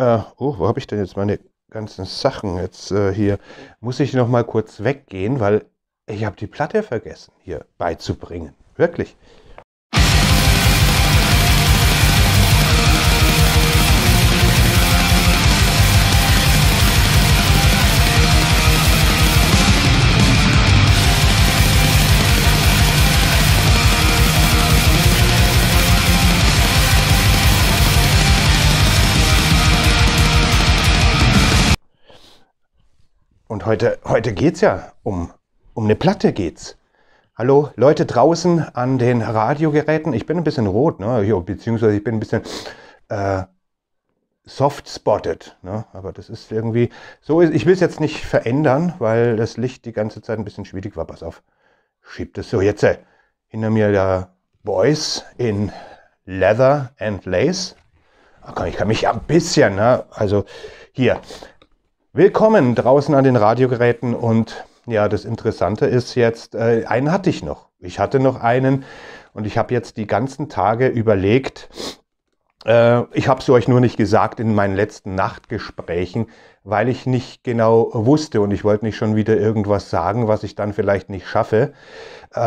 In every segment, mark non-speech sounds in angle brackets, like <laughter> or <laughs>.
Äh, oh, wo habe ich denn jetzt meine ganzen Sachen jetzt äh, hier? Muss ich noch mal kurz weggehen, weil ich habe die Platte vergessen hier beizubringen. Wirklich. Und heute, heute es ja um, um eine Platte geht's. Hallo Leute draußen an den Radiogeräten. Ich bin ein bisschen rot, ne? beziehungsweise ich bin ein bisschen äh, soft spotted. Ne? Aber das ist irgendwie so. Ist, ich will es jetzt nicht verändern, weil das Licht die ganze Zeit ein bisschen schwierig war. Pass auf, schiebt es so jetzt. Äh, hinter mir der Boys in Leather and Lace. Okay, ich kann mich ja ein bisschen, ne? also hier, Willkommen draußen an den Radiogeräten und ja, das Interessante ist jetzt, äh, einen hatte ich noch. Ich hatte noch einen und ich habe jetzt die ganzen Tage überlegt, äh, ich habe es euch nur nicht gesagt in meinen letzten Nachtgesprächen, weil ich nicht genau wusste und ich wollte nicht schon wieder irgendwas sagen, was ich dann vielleicht nicht schaffe. Äh,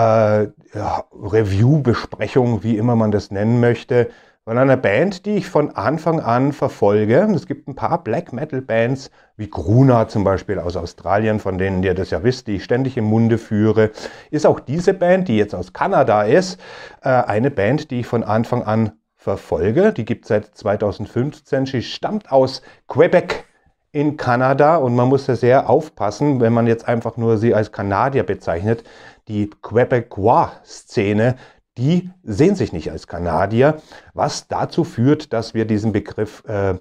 ja, Review-Besprechung, wie immer man das nennen möchte, von einer Band, die ich von Anfang an verfolge. Es gibt ein paar Black Metal Bands, wie Gruna zum Beispiel aus Australien, von denen ihr das ja wisst, die ich ständig im Munde führe. Ist auch diese Band, die jetzt aus Kanada ist, äh, eine Band, die ich von Anfang an verfolge. Die gibt es seit 2015. Sie stammt aus Quebec in Kanada und man muss da sehr aufpassen, wenn man jetzt einfach nur sie als Kanadier bezeichnet. Die Quebecois-Szene, die sehen sich nicht als Kanadier, was dazu führt, dass wir diesen Begriff äh,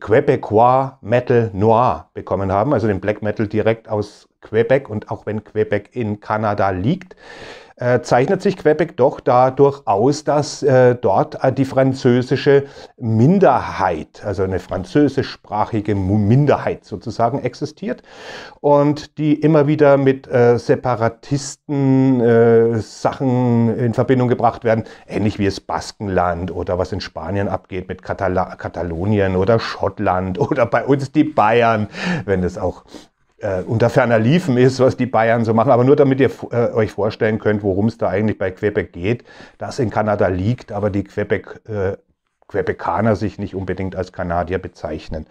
Quebecois Metal Noir bekommen haben, also den Black Metal direkt aus Quebec und auch wenn Quebec in Kanada liegt, äh, zeichnet sich Quebec doch dadurch aus, dass äh, dort äh, die französische Minderheit, also eine französischsprachige Minderheit sozusagen existiert und die immer wieder mit äh, Separatisten äh, Sachen in Verbindung gebracht werden, ähnlich wie es Baskenland oder was in Spanien abgeht mit Katala Katalonien oder Schottland <laughs> oder bei uns die Bayern, wenn es auch äh, unter ferner Liefen ist, was die Bayern so machen. Aber nur damit ihr äh, euch vorstellen könnt, worum es da eigentlich bei Quebec geht, das in Kanada liegt, aber die Quebec, äh, Quebecaner sich nicht unbedingt als Kanadier bezeichnen.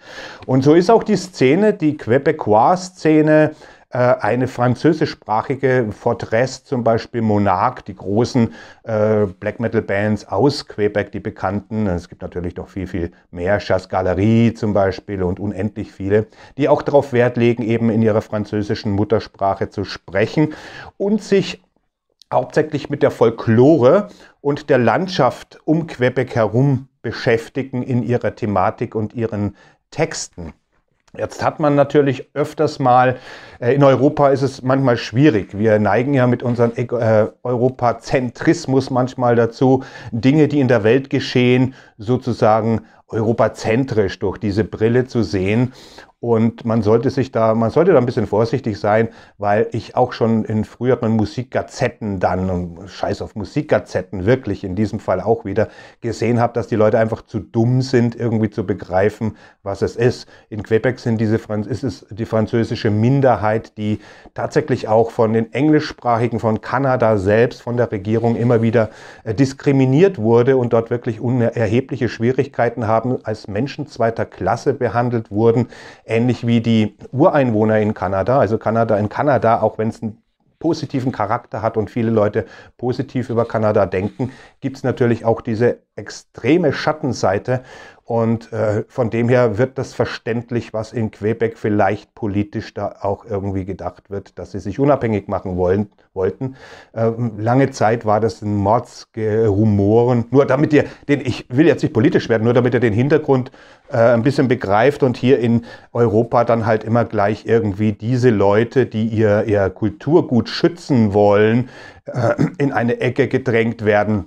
Und so ist auch die Szene, die Quebecois-Szene, äh, eine französischsprachige Fortress, zum Beispiel Monarch, die großen äh, Black Metal Bands aus Quebec, die bekannten. Es gibt natürlich noch viel, viel mehr, Chasse Galerie zum Beispiel und unendlich viele, die auch darauf Wert legen, eben in ihrer französischen Muttersprache zu sprechen und sich hauptsächlich mit der Folklore und der Landschaft um Quebec herum beschäftigen in ihrer Thematik und ihren Texten. Jetzt hat man natürlich öfters mal, äh, in Europa ist es manchmal schwierig. Wir neigen ja mit unserem äh, Europazentrismus manchmal dazu, Dinge, die in der Welt geschehen, sozusagen europazentrisch durch diese Brille zu sehen. Und man sollte sich da, man sollte da ein bisschen vorsichtig sein, weil ich auch schon in früheren Musikgazetten dann, scheiß auf Musikgazetten, wirklich in diesem Fall auch wieder, gesehen habe, dass die Leute einfach zu dumm sind, irgendwie zu begreifen, was es ist. In Quebec sind diese Franz ist es die französische Minderheit, die tatsächlich auch von den Englischsprachigen, von Kanada selbst, von der Regierung immer wieder äh, diskriminiert wurde und dort wirklich unerhebliche Schwierigkeiten haben, als Menschen zweiter Klasse behandelt wurden ähnlich wie die Ureinwohner in Kanada. Also Kanada in Kanada, auch wenn es einen positiven Charakter hat und viele Leute positiv über Kanada denken, gibt es natürlich auch diese extreme Schattenseite und äh, von dem her wird das verständlich, was in Quebec vielleicht politisch da auch irgendwie gedacht wird, dass sie sich unabhängig machen wollen, wollten. Ähm, lange Zeit war das ein Mordsrumoren. Nur damit ihr, den, ich will jetzt nicht politisch werden, nur damit ihr den Hintergrund äh, ein bisschen begreift und hier in Europa dann halt immer gleich irgendwie diese Leute, die ihr, ihr Kulturgut schützen wollen, äh, in eine Ecke gedrängt werden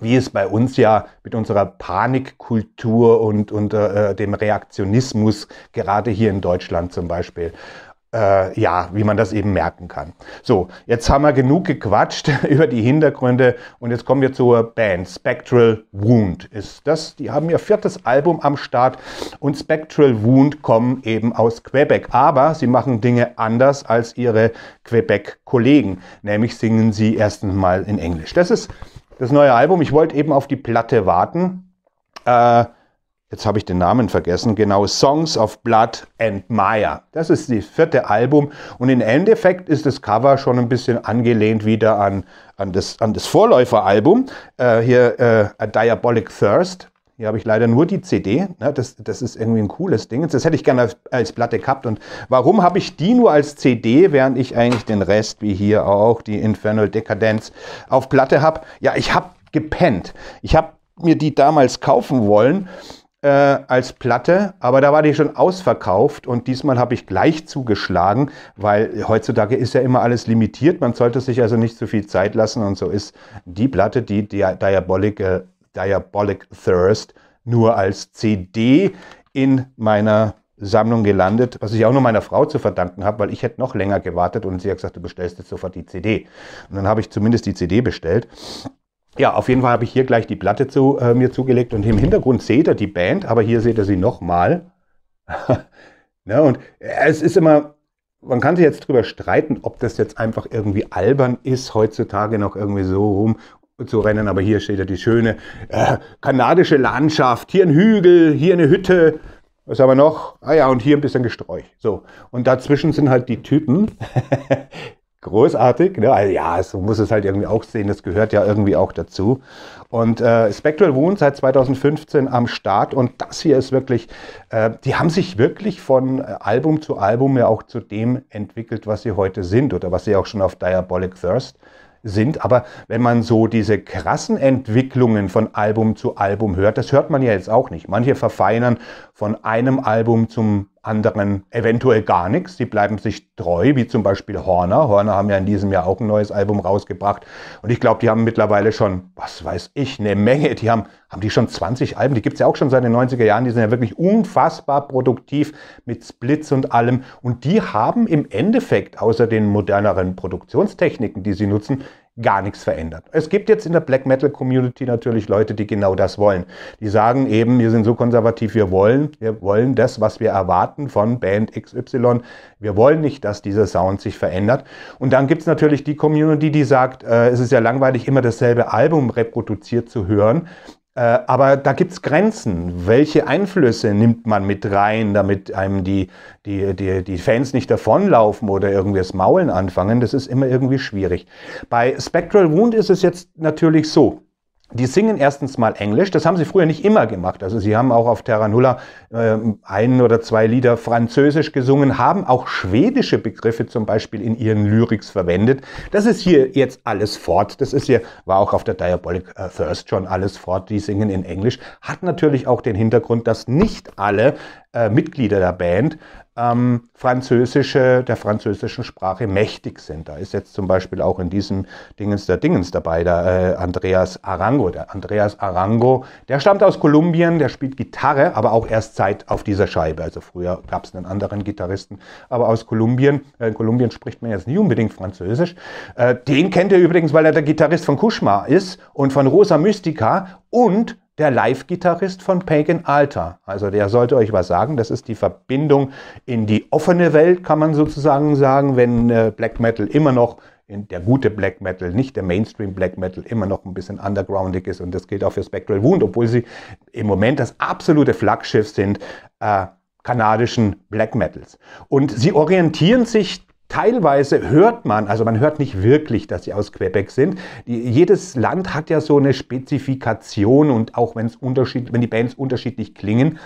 wie es bei uns ja mit unserer Panikkultur und, und äh, äh, dem Reaktionismus gerade hier in Deutschland zum Beispiel. Äh, ja, wie man das eben merken kann. So, jetzt haben wir genug gequatscht <laughs> über die Hintergründe und jetzt kommen wir zur Band. Spectral Wound ist das. Die haben ihr viertes Album am Start und Spectral Wound kommen eben aus Quebec. Aber sie machen Dinge anders als ihre Quebec-Kollegen. Nämlich singen sie erstens mal in Englisch. Das ist das neue Album. Ich wollte eben auf die Platte warten. Äh, jetzt habe ich den Namen vergessen, genau, Songs of Blood and Maya. Das ist das vierte Album und im Endeffekt ist das Cover schon ein bisschen angelehnt wieder an, an, das, an das Vorläuferalbum, äh, hier äh, A Diabolic Thirst. Hier habe ich leider nur die CD. Ne? Das, das ist irgendwie ein cooles Ding. Das hätte ich gerne als, als Platte gehabt. Und warum habe ich die nur als CD, während ich eigentlich den Rest, wie hier auch, die Infernal Decadence, auf Platte habe? Ja, ich habe gepennt. Ich habe mir die damals kaufen wollen äh, als Platte, aber da war die schon ausverkauft und diesmal habe ich gleich zugeschlagen, weil heutzutage ist ja immer alles limitiert. Man sollte sich also nicht zu viel Zeit lassen und so ist die Platte, die, die Diabolic äh, Diabolic Thirst nur als CD in meiner Sammlung gelandet, was ich auch nur meiner Frau zu verdanken habe, weil ich hätte noch länger gewartet und sie hat gesagt, du bestellst jetzt sofort die CD. Und dann habe ich zumindest die CD bestellt. Ja, auf jeden Fall habe ich hier gleich die Platte zu äh, mir zugelegt und im Hintergrund seht ihr die Band, aber hier seht ihr sie nochmal. ja, <laughs> ne, und es ist immer, man kann sich jetzt drüber streiten, ob das jetzt einfach irgendwie albern ist, heutzutage noch irgendwie so rum zu rennen, aber hier steht ja die schöne äh, kanadische Landschaft. Hier ein Hügel, hier eine Hütte. Was haben wir noch? Ah ja, und hier ein bisschen Gesträuch. So. Und dazwischen sind halt die Typen. <laughs> Großartig. Ne? Also ja, so muss es halt irgendwie auch sehen. Das gehört ja irgendwie auch dazu. Und äh, Spectral Wound seit 2015 am Start. Und das hier ist wirklich, äh, die haben sich wirklich von äh, Album zu Album ja auch zu dem entwickelt, was sie heute sind oder was sie auch schon auf Diabolic Thirst äh, sind. Aber wenn man so diese krassen Entwicklungen von Album zu Album hört, das hört man ja jetzt auch nicht. Manche verfeinern von einem Album zum anderen eventuell gar nichts. Sie bleiben sich treu, wie zum Beispiel Horner. Horner haben ja in diesem Jahr auch ein neues Album rausgebracht. Und ich glaube, die haben mittlerweile schon, was weiß ich, eine Menge. Die haben, haben die schon 20 Alben. Die gibt es ja auch schon seit den 90er Jahren. Die sind ja wirklich unfassbar produktiv mit Splits und allem. Und die haben im Endeffekt, außer den moderneren Produktionstechniken, die sie nutzen, gar nichts verändert. Es gibt jetzt in der Black Metal Community natürlich Leute, die genau das wollen. Die sagen eben, wir sind so konservativ, wir wollen, wir wollen das, was wir erwarten von Band XY. Wir wollen nicht, dass dieser Sound sich verändert. Und dann gibt es natürlich die Community, die sagt, äh, es ist ja langweilig, immer dasselbe Album reproduziert zu hören. Äh, aber da gibt es Grenzen. Welche Einflüsse nimmt man mit rein, damit einem die, die, die, die Fans nicht davonlaufen oder irgendwie das Maulen anfangen? Das ist immer irgendwie schwierig. Bei Spectral Wound ist es jetzt natürlich so. Die singen erstens mal Englisch, das haben sie früher nicht immer gemacht. Also sie haben auch auf Terra Nulla äh, ein oder zwei Lieder französisch gesungen, haben auch schwedische Begriffe zum Beispiel in ihren Lyrics verwendet. Das ist hier jetzt alles fort. Das ist hier, war auch auf der Diabolic First äh, schon alles fort. Die singen in Englisch. Hat natürlich auch den Hintergrund, dass nicht alle äh, Mitglieder der Band ähm, französische, der französischen Sprache mächtig sind. Da ist jetzt zum Beispiel auch in diesem Dingens der Dingens dabei, der äh, Andreas Arango. Der Andreas Arango, der stammt aus Kolumbien, der spielt Gitarre, aber auch erst seit auf dieser Scheibe. Also früher gab es einen anderen Gitarristen, aber aus Kolumbien, äh, in Kolumbien spricht man jetzt nicht unbedingt Französisch. Äh, den kennt ihr übrigens, weil er der Gitarrist von Kuschma ist und von Rosa Mystica und der Live-Gitarrist von Pagan Altar. Also der sollte euch was sagen. Das ist die Verbindung in die offene Welt, kann man sozusagen sagen, wenn äh, Black Metal immer noch der gute Black Metal, nicht der Mainstream Black Metal, immer noch ein bisschen undergroundig ist. Und das gilt auch für Spectral Wound, obwohl sie im Moment das absolute Flaggschiff sind äh, kanadischen Black Metals. Und sie orientieren sich Teilweise hört man, also man hört nicht wirklich, dass sie aus Quebec sind. Die, jedes Land hat ja so eine Spezifikation und auch wenn's Unterschied, wenn die Bands unterschiedlich klingen,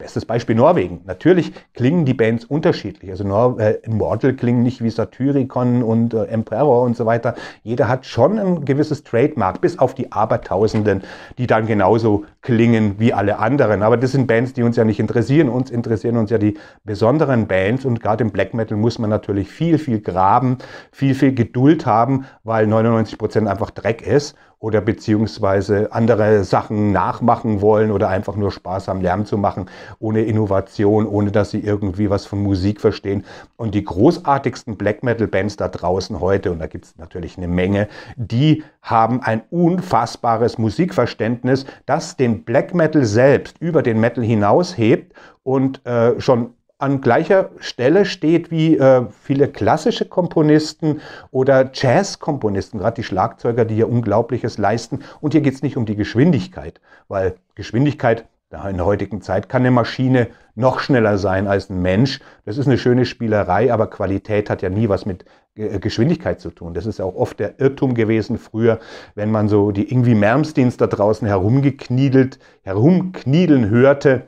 Bestes Beispiel Norwegen. Natürlich klingen die Bands unterschiedlich. Also Nor äh, Immortal klingen nicht wie Satyricon und äh, Emperor und so weiter. Jeder hat schon ein gewisses Trademark, bis auf die Abertausenden, die dann genauso klingen wie alle anderen. Aber das sind Bands, die uns ja nicht interessieren. Uns interessieren uns ja die besonderen Bands und gerade im Black Metal muss man natürlich viel, viel graben, viel, viel Geduld haben, weil 99% Prozent einfach Dreck ist oder beziehungsweise andere Sachen nachmachen wollen oder einfach nur Spaß haben, Lärm zu machen, ohne Innovation, ohne dass sie irgendwie was von Musik verstehen. Und die großartigsten Black Metal Bands da draußen heute, und da gibt es natürlich eine Menge, die haben ein unfassbares Musikverständnis, das den Black Metal selbst über den Metal hinaushebt und äh, schon an gleicher Stelle steht wie äh, viele klassische Komponisten oder Jazzkomponisten, gerade die Schlagzeuger, die hier Unglaubliches leisten. Und hier geht es nicht um die Geschwindigkeit, weil Geschwindigkeit in der heutigen Zeit kann eine Maschine noch schneller sein als ein Mensch. Das ist eine schöne Spielerei, aber Qualität hat ja nie was mit äh, Geschwindigkeit zu tun. Das ist auch oft der Irrtum gewesen früher, wenn man so die Ingwie Mermsdienst da draußen herumgekniedelt, herumkniedeln hörte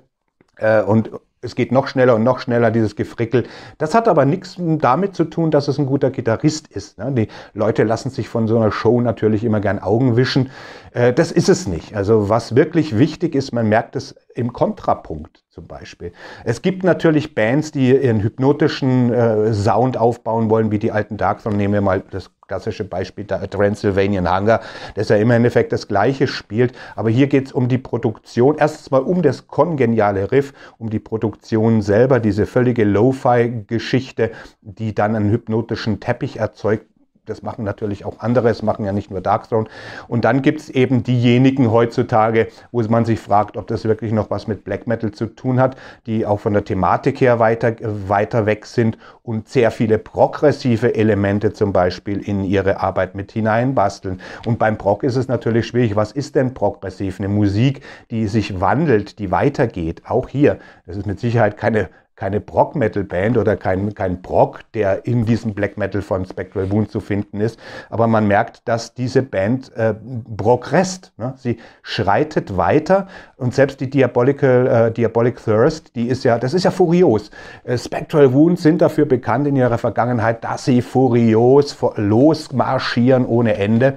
äh, und es geht noch schneller und noch schneller, dieses Gefrickel. Das hat aber nichts damit zu tun, dass es ein guter Gitarrist ist. Ne? Die Leute lassen sich von so einer Show natürlich immer gern Augen wischen. Äh, das ist es nicht. Also was wirklich wichtig ist, man merkt es im Kontrapunkt zum Beispiel. Es gibt natürlich Bands, die ihren hypnotischen äh, Sound aufbauen wollen, wie die alten Dark Throne. Nehmen wir mal das klassische Beispiel der Transylvanian Hunger, das ja im Endeffekt das gleiche spielt. Aber hier geht es um die Produktion, erstens mal um das kongeniale Riff, um die Produktion selber, diese völlige Lo-Fi-Geschichte, die dann einen hypnotischen Teppich erzeugt, das machen natürlich auch andere, es machen ja nicht nur Dark Throne. Und dann gibt es eben diejenigen heutzutage, wo man sich fragt, ob das wirklich noch was mit Black Metal zu tun hat, die auch von der Thematik her weiter, weiter weg sind und sehr viele progressive Elemente zum Beispiel in ihre Arbeit mit hineinbasteln. Und beim Prog ist es natürlich schwierig, was ist denn progressiv? Eine Musik, die sich wandelt, die weitergeht, auch hier. Das ist mit Sicherheit keine keine Brock Metal Band oder kein, kein Brock, der in diesem Black Metal von Spectral Wound zu finden ist. Aber man merkt, dass diese Band äh, progresst. Ne? Sie schreitet weiter und selbst die Diabolical, äh, Diabolic Thirst, die ist ja, das ist ja furios. Äh, Spectral Wound sind dafür bekannt in ihrer Vergangenheit, dass sie furios losmarschieren ohne Ende.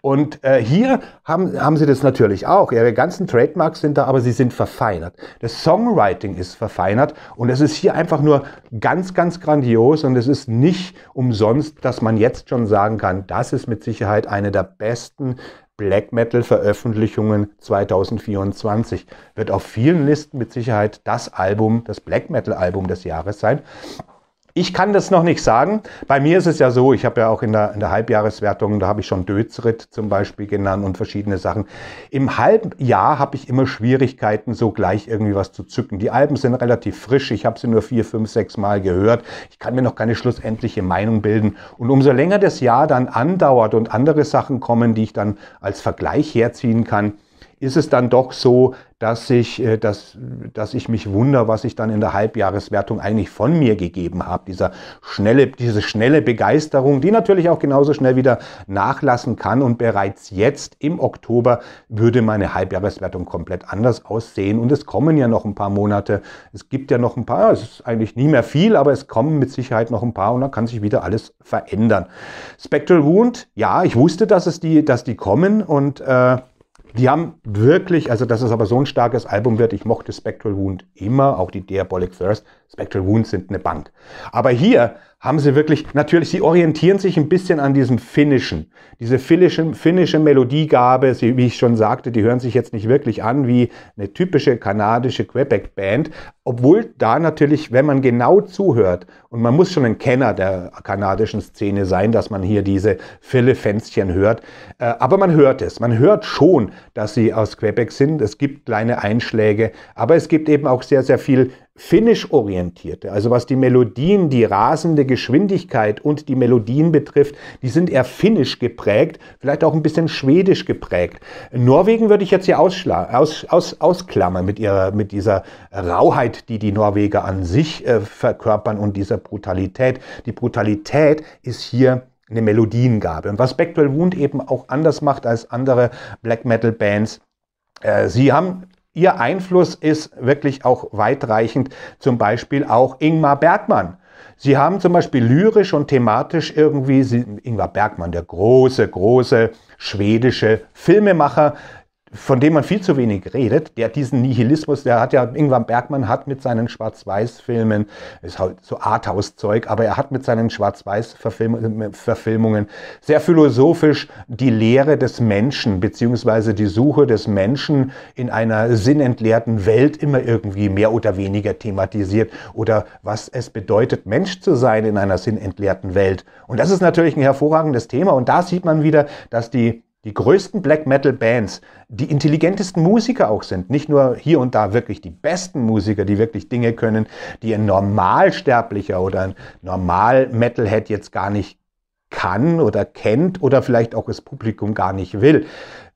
Und äh, hier haben, haben sie das natürlich auch. Ihre ganzen Trademarks sind da, aber sie sind verfeinert. Das Songwriting ist verfeinert und das ist hier einfach nur ganz, ganz grandios und es ist nicht umsonst, dass man jetzt schon sagen kann, das ist mit Sicherheit eine der besten Black Metal Veröffentlichungen 2024. Wird auf vielen Listen mit Sicherheit das Album, das Black Metal Album des Jahres sein. Ich kann das noch nicht sagen. Bei mir ist es ja so, ich habe ja auch in der, in der Halbjahreswertung, da habe ich schon Dözrit zum Beispiel genannt und verschiedene Sachen. Im Halbjahr habe ich immer Schwierigkeiten, so gleich irgendwie was zu zücken. Die Alben sind relativ frisch, ich habe sie nur vier, fünf, sechs Mal gehört. Ich kann mir noch keine schlussendliche Meinung bilden. Und umso länger das Jahr dann andauert und andere Sachen kommen, die ich dann als Vergleich herziehen kann, ist es dann doch so, dass ich, äh, dass, dass ich mich wundere, was ich dann in der Halbjahreswertung eigentlich von mir gegeben habe. Dieser schnelle, diese schnelle Begeisterung, die natürlich auch genauso schnell wieder nachlassen kann. Und bereits jetzt im Oktober würde meine Halbjahreswertung komplett anders aussehen. Und es kommen ja noch ein paar Monate. Es gibt ja noch ein paar, es ist eigentlich nie mehr viel, aber es kommen mit Sicherheit noch ein paar und dann kann sich wieder alles verändern. Spectral Wound, ja, ich wusste, dass, es die, dass die kommen und äh, die haben wirklich, also dass es aber so ein starkes Album wird, ich mochte Spectral Wound immer, auch die Diabolic First. Spectral Wound sind eine Bank. Aber hier haben sie wirklich, natürlich, sie orientieren sich ein bisschen an diesem finnischen, diese finnische, finnische Melodiegabe, sie, wie ich schon sagte, die hören sich jetzt nicht wirklich an wie eine typische kanadische Quebec-Band, obwohl da natürlich, wenn man genau zuhört, und man muss schon ein Kenner der kanadischen Szene sein, dass man hier diese Fille-Fenstchen hört, äh, aber man hört es, man hört schon, dass sie aus Quebec sind, es gibt kleine Einschläge, aber es gibt eben auch sehr, sehr viel finnisch-orientierte, also was die Melodien, die rasende Geschwindigkeit und die Melodien betrifft, die sind eher finnisch geprägt, vielleicht auch ein bisschen schwedisch geprägt. Norwegen würde ich jetzt hier aus, aus, ausklammern mit, ihrer, mit dieser Rauheit, die die Norweger an sich äh, verkörpern und dieser Brutalität. Die Brutalität ist hier eine Melodiengabe. Und was Becquerel Wound eben auch anders macht als andere Black Metal Bands, äh, Sie haben Ihr Einfluss ist wirklich auch weitreichend, zum Beispiel auch Ingmar Bergmann. Sie haben zum Beispiel lyrisch und thematisch irgendwie, Sie, Ingmar Bergmann, der große, große schwedische Filmemacher, von dem man viel zu wenig redet, der diesen Nihilismus, der hat ja, Ingvar Bergmann hat mit seinen Schwarz-Weiß-Filmen, ist halt so Arthouse-Zeug, aber er hat mit seinen Schwarz-Weiß-Verfilmungen äh, sehr philosophisch die Lehre des Menschen, beziehungsweise die Suche des Menschen in einer sinnentleerten Welt immer irgendwie mehr oder weniger thematisiert oder was es bedeutet, Mensch zu sein in einer sinnentleerten Welt. Und das ist natürlich ein hervorragendes Thema und da sieht man wieder, dass die die größten Black Metal Bands, die intelligentesten Musiker auch sind, nicht nur hier und da wirklich die besten Musiker, die wirklich Dinge können, die ein Normalsterblicher oder ein Normal-Metalhead jetzt gar nicht kann oder kennt oder vielleicht auch das Publikum gar nicht will.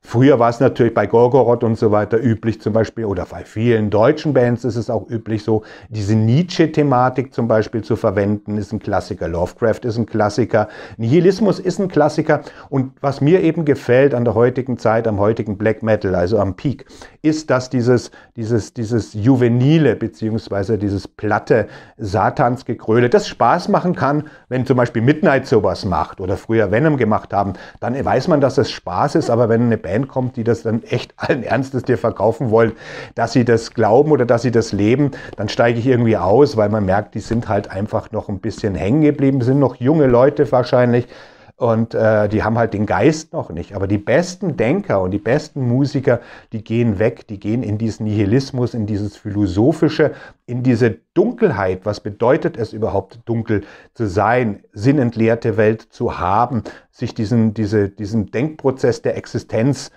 Früher war es natürlich bei Gorgoroth und so weiter üblich zum Beispiel, oder bei vielen deutschen Bands ist es auch üblich so, diese Nietzsche-Thematik zum Beispiel zu verwenden, ist ein Klassiker. Lovecraft ist ein Klassiker. Nihilismus ist ein Klassiker. Und was mir eben gefällt an der heutigen Zeit, am heutigen Black Metal, also am Peak, ist, dass dieses, dieses, dieses juvenile beziehungsweise dieses platte Satansgekröle, das Spaß machen kann, wenn zum Beispiel Midnight sowas macht oder früher Venom gemacht haben, dann weiß man, dass es Spaß ist, aber wenn eine Band Band kommt, die das dann echt allen Ernstes dir verkaufen wollen, dass sie das glauben oder dass sie das leben, dann steige ich irgendwie aus, weil man merkt, die sind halt einfach noch ein bisschen hängen geblieben, sind noch junge Leute wahrscheinlich und äh, die haben halt den Geist noch nicht. Aber die besten Denker und die besten Musiker, die gehen weg, die gehen in diesen Nihilismus, in dieses Philosophische, in diese Dunkelheit. Was bedeutet es überhaupt, dunkel zu sein, sinnentleerte Welt zu haben, sich diesen, diese, diesen Denkprozess der Existenz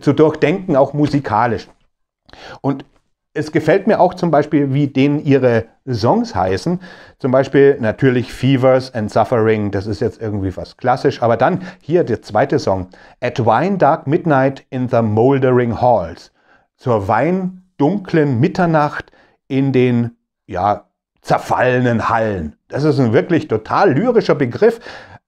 zu durchdenken, auch musikalisch. Und es gefällt mir auch zum Beispiel, wie denen ihre Songs heißen. Zum Beispiel natürlich Fevers and Suffering, das ist jetzt irgendwie was klassisch. Aber dann hier der zweite Song. At Wine Dark Midnight in the Mouldering Halls. Zur weindunklen Mitternacht in den, ja, zerfallenen Hallen. Das ist ein wirklich total lyrischer Begriff.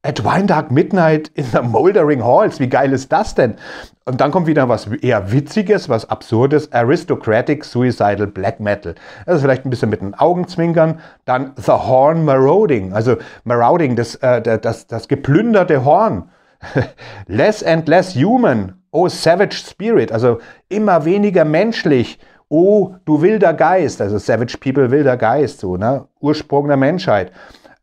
At Wine Dark Midnight in the Moldering Halls. Wie geil ist das denn? Und dann kommt wieder was eher Witziges, was Absurdes. Aristocratic Suicidal Black Metal. Das ist vielleicht ein bisschen mit den Augenzwinkern. Dann The Horn Marauding. Also Marauding, das, äh, das, das geplünderte Horn. <laughs> less and less human. Oh, Savage Spirit. Also immer weniger menschlich. Oh, du wilder Geist. Also Savage People, wilder Geist. So, ne? Ursprung der Menschheit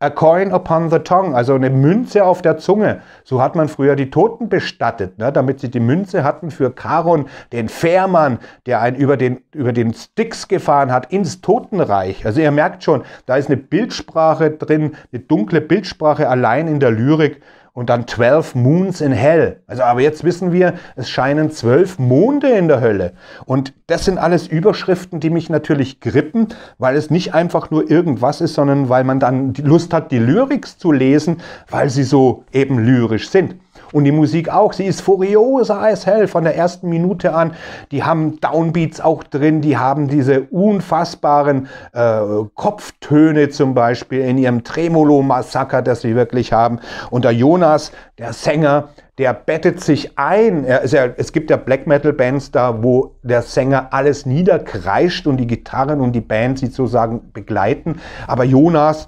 a coin upon the tongue, also eine Münze auf der Zunge. So hat man früher die Toten bestattet, ne, damit sie die Münze hatten für Charon, den Fährmann, der einen über den, über den Styx gefahren hat, ins Totenreich. Also ihr merkt schon, da ist eine Bildsprache drin, eine dunkle Bildsprache allein in der Lyrik und dann 12 Moons in Hell. Also, aber jetzt wissen wir, es scheinen zwölf Monde in der Hölle. Und das sind alles Überschriften, die mich natürlich grippen, weil es nicht einfach nur irgendwas ist, sondern weil man dann Lust hat, die Lyrics zu lesen, weil sie so eben lyrisch sind. Und die Musik auch. Sie ist furiosa als hell von der ersten Minute an. Die haben Downbeats auch drin. Die haben diese unfassbaren äh, Kopftöne zum Beispiel in ihrem Tremolo-Massaker, das sie wirklich haben. Und der Jonas, der Sänger, der bettet sich ein. Er, also es gibt ja Black Metal Bands da, wo der Sänger alles niederkreischt und die Gitarren und die Band sie sozusagen begleiten. Aber Jonas,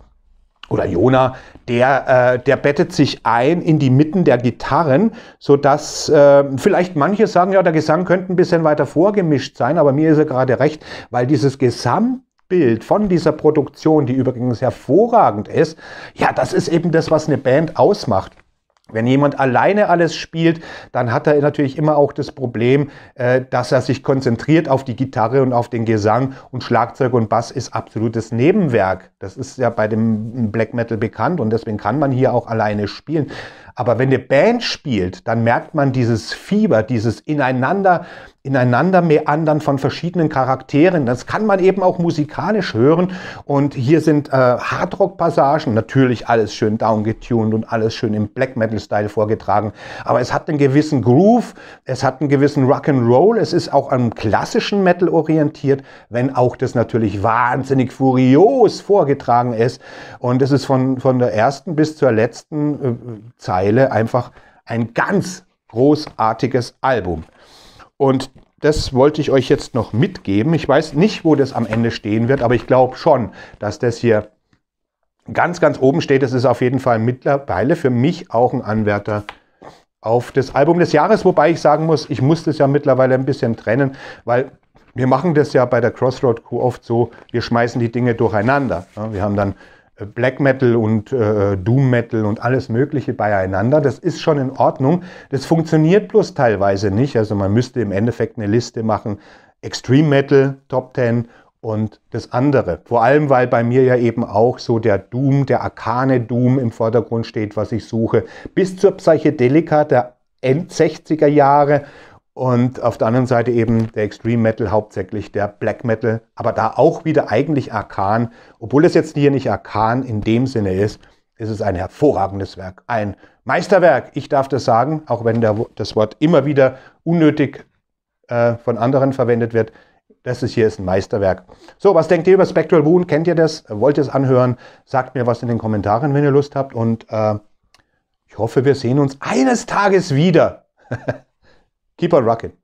oder Jona, der, äh, der bettet sich ein in die Mitten der Gitarren, sodass äh, vielleicht manche sagen, ja, der Gesang könnte ein bisschen weiter vorgemischt sein, aber mir ist er gerade recht, weil dieses Gesamtbild von dieser Produktion, die übrigens hervorragend ist, ja, das ist eben das, was eine Band ausmacht. Wenn jemand alleine alles spielt, dann hat er natürlich immer auch das Problem, äh, dass er sich konzentriert auf die Gitarre und auf den Gesang und Schlagzeug und Bass ist absolutes Nebenwerk. Das ist ja bei dem Black Metal bekannt und deswegen kann man hier auch alleine spielen. Aber wenn eine Band spielt, dann merkt man dieses Fieber, dieses Ineinander ineinander meandern von verschiedenen Charakteren. Das kann man eben auch musikalisch hören. Und hier sind äh, Hardrock-Passagen, natürlich alles schön downgetuned und alles schön im Black Metal-Style vorgetragen. Aber es hat einen gewissen Groove, es hat einen gewissen Rock'n'Roll, es ist auch am klassischen Metal orientiert, wenn auch das natürlich wahnsinnig furios vorgetragen ist. Und es ist von, von der ersten bis zur letzten äh, Zeile einfach ein ganz großartiges Album. Und das wollte ich euch jetzt noch mitgeben. Ich weiß nicht, wo das am Ende stehen wird, aber ich glaube schon, dass das hier ganz, ganz oben steht. Das ist auf jeden Fall mittlerweile für mich auch ein Anwärter auf das Album des Jahres, wobei ich sagen muss, ich muss das ja mittlerweile ein bisschen trennen, weil wir machen das ja bei der Crossroad Crew oft so, wir schmeißen die Dinge durcheinander. Wir haben dann äh, Black Metal und äh, Doom Metal und alles Mögliche beieinander. Das ist schon in Ordnung. Das funktioniert bloß teilweise nicht. Also man müsste im Endeffekt eine Liste machen. Extreme Metal, Top 10 und das andere. Vor allem, weil bei mir ja eben auch so der Doom, der arkane Doom im Vordergrund steht, was ich suche. Bis zur Psychedelika der End 60er Jahre und auf der anderen Seite eben der Extreme Metal, hauptsächlich der Black Metal, aber da auch wieder eigentlich Arkan. Obwohl es jetzt hier nicht Arkan in dem Sinne ist, ist es ein hervorragendes Werk, ein Meisterwerk. Ich darf das sagen, auch wenn der, das Wort immer wieder unnötig äh, von anderen verwendet wird. Das ist hier ist ein Meisterwerk. So, was denkt ihr über Spectral Wound? Kennt ihr das? Wollt ihr es anhören? Sagt mir was in den Kommentaren, wenn ihr Lust habt. Und äh, ich hoffe, wir sehen uns eines Tages wieder. <laughs> Keep on rocking.